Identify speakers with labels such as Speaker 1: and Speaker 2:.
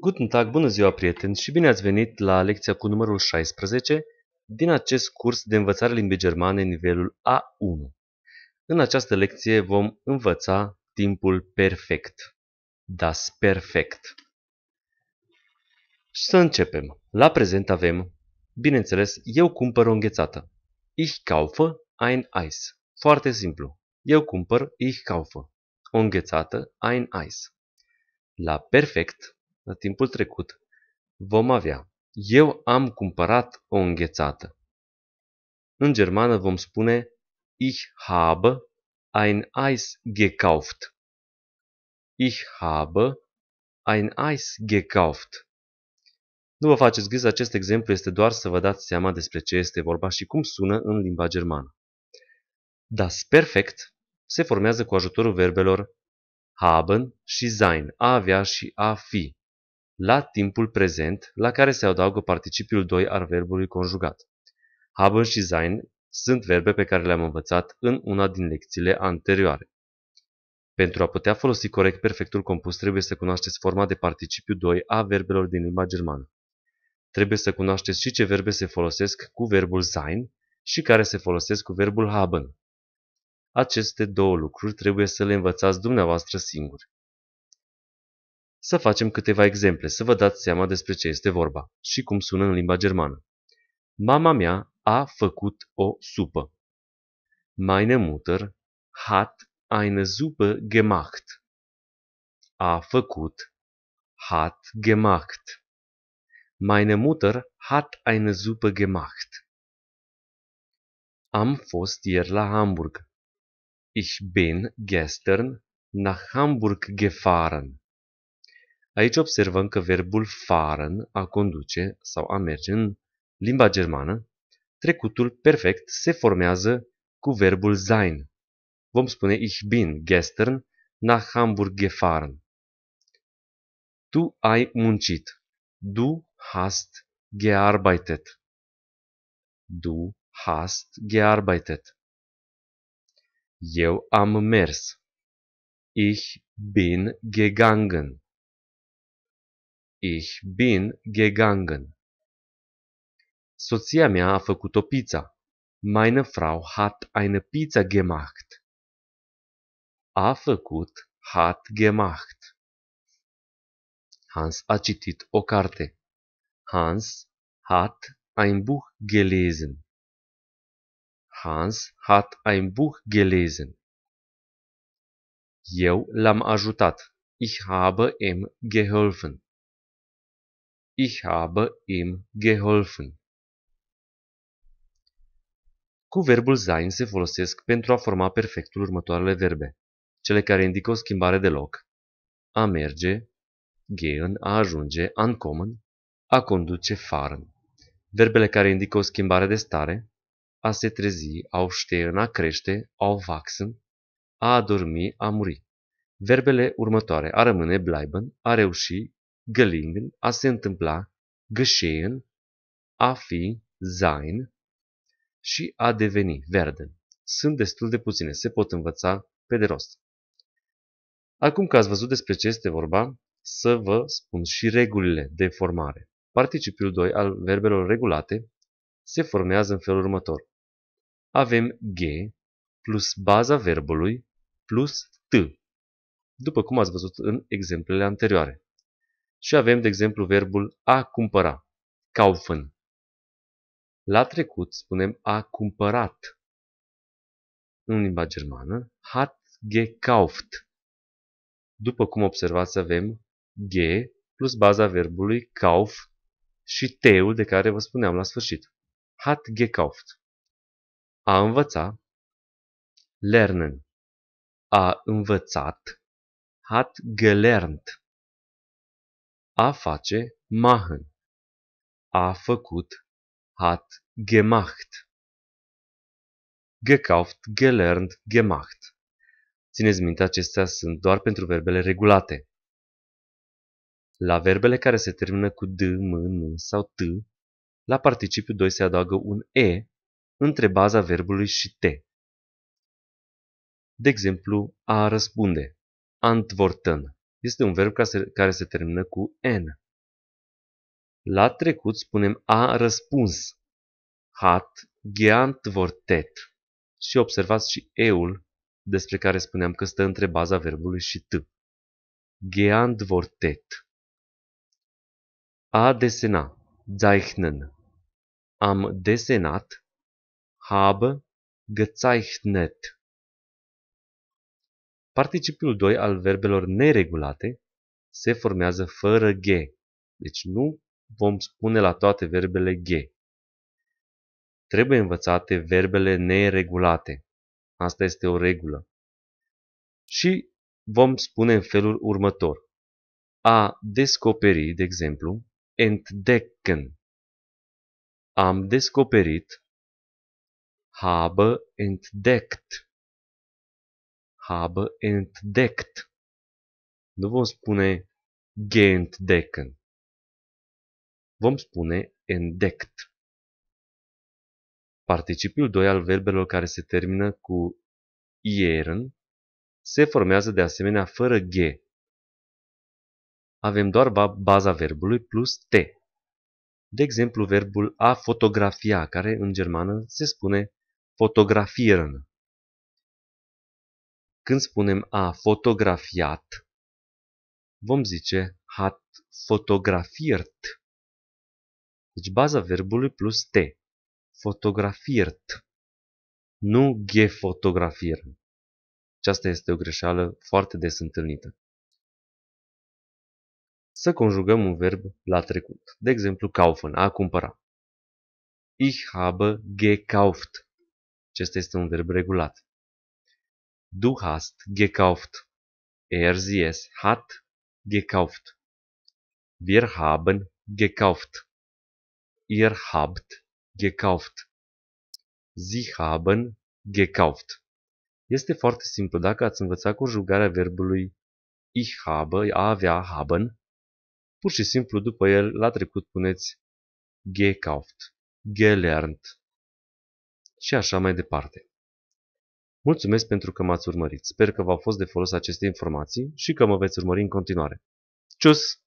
Speaker 1: Guten Tag, bună ziua prieteni și bine ați venit la lecția cu numărul 16 din acest curs de învățare limbii germane nivelul A1. În această lecție vom învăța timpul perfect. Das perfect. Și să începem. La prezent avem, bineînțeles, eu cumpăr o înghețată. Ich kaufe ein Eis. Foarte simplu. Eu cumpăr, ich kaufe. O înghețată, ein Eis. La perfect la timpul trecut, vom avea. Eu am cumpărat o înghețată. În germană vom spune Ich habe ein Eis gekauft. Ich habe ein Eis gekauft. Nu vă faceți griji, acest exemplu este doar să vă dați seama despre ce este vorba și cum sună în limba germană. Das perfect se formează cu ajutorul verbelor haben și sein, a avea și a fi la timpul prezent, la care se adaugă participiul 2 al verbului conjugat. Haben și sein sunt verbe pe care le-am învățat în una din lecțiile anterioare. Pentru a putea folosi corect perfectul compus, trebuie să cunoașteți forma de participiu 2 a verbelor din limba germană. Trebuie să cunoașteți și ce verbe se folosesc cu verbul sein și care se folosesc cu verbul haben. Aceste două lucruri trebuie să le învățați dumneavoastră singuri. Să facem câteva exemple, să vă dați seama despre ce este vorba și cum sună în limba germană. Mama mea a făcut o supă. Meine Mutter hat eine Suppe gemacht. A făcut hat gemacht. Meine Mutter hat eine Suppe gemacht. Am fost ieri la Hamburg. Ich bin gestern nach Hamburg gefahren. Aici observăm că verbul fahren, a conduce sau a merge în limba germană, trecutul perfect se formează cu verbul sein. Vom spune ich bin gestern nach Hamburg gefahren. Tu ai muncit. Du hast gearbeitet. Du hast gearbeitet. Eu am mers. Ich bin gegangen. Ich bin gegangen. Soția mea a făcut o pizza. Meine Frau hat eine Pizza gemacht. A făcut, hat gemacht. Hans a citit o carte. Hans hat ein Buch gelesen. Hans hat ein Buch gelesen. Eu l-am ajutat. Ich habe ihm geholfen. Ich habe ihm geholfen. Cu verbul sein se folosesc pentru a forma perfectul următoarele verbe, cele care indică o schimbare de loc. A merge, gehen, a ajunge, ankommen, a conduce, fahren. Verbele care indică o schimbare de stare, a se trezi, aufstehen, a crește, aufwachsen, a adormi, a muri. Verbele următoare, a rămâne, bleiben, a reuși, gelingen, a se întâmpla, geschehen, a fi, sein și a deveni, werden. Sunt destul de puține, se pot învăța pe de rost. Acum că ați văzut despre ce este vorba, să vă spun și regulile de formare. Participiul 2 al verbelor regulate se formează în felul următor. Avem G plus baza verbului plus T, după cum ați văzut în exemplele anterioare și avem, de exemplu, verbul a cumpăra, kaufen. La trecut spunem a cumpărat. În limba germană, hat gekauft. După cum observați, avem g plus baza verbului kauf și teu de care vă spuneam la sfârșit. Hat gekauft. A învăța, lernen. A învățat, hat gelernt. A face machen. A făcut hat gemacht. Gekauft, gelernt, gemacht. Țineți minte, acestea sunt doar pentru verbele regulate. La verbele care se termină cu D, M, N sau T, la participiu 2 se adaugă un E între baza verbului și T. De exemplu, a răspunde, antworten este un verb care se termină cu N. La trecut spunem a răspuns. Hat geantwortet. Și observați și eul despre care spuneam că stă între baza verbului și t. Geantwortet. A desena. Zeichnen. Am desenat. Habe gezeichnet. Participiul 2 al verbelor neregulate se formează fără G. Deci nu vom spune la toate verbele G. Trebuie învățate verbele neregulate. Asta este o regulă. Și vom spune în felul următor. A descoperi, de exemplu, entdecken. Am descoperit, habe entdeckt habe entdeckt. Nu vom spune geentdecken. Vom spune entdeckt. Participiul 2 al verbelor care se termină cu ieren se formează de asemenea fără g. Avem doar baza verbului plus t. De exemplu, verbul a fotografia, care în germană se spune fotografieren. Când spunem a fotografiat, vom zice hat fotografiert. Deci baza verbului plus T. Fotografiert. Nu gefotografieren. Aceasta este o greșeală foarte des întâlnită. Să conjugăm un verb la trecut. De exemplu, kaufen, a cumpăra. Ich habe gekauft. Acesta este un verb regulat. Du hast gekauft. Er sie es hat gekauft. Wir haben gekauft. Ihr habt gekauft. Sie haben gekauft. Este foarte simplu dacă ați învățat conjugarea verbului ich habe, a avea, haben. Pur și simplu după el, la trecut puneți gekauft, gelernt și așa mai departe. Mulțumesc pentru că m-ați urmărit. Sper că v-au fost de folos aceste informații și că mă veți urmări în continuare. Cius!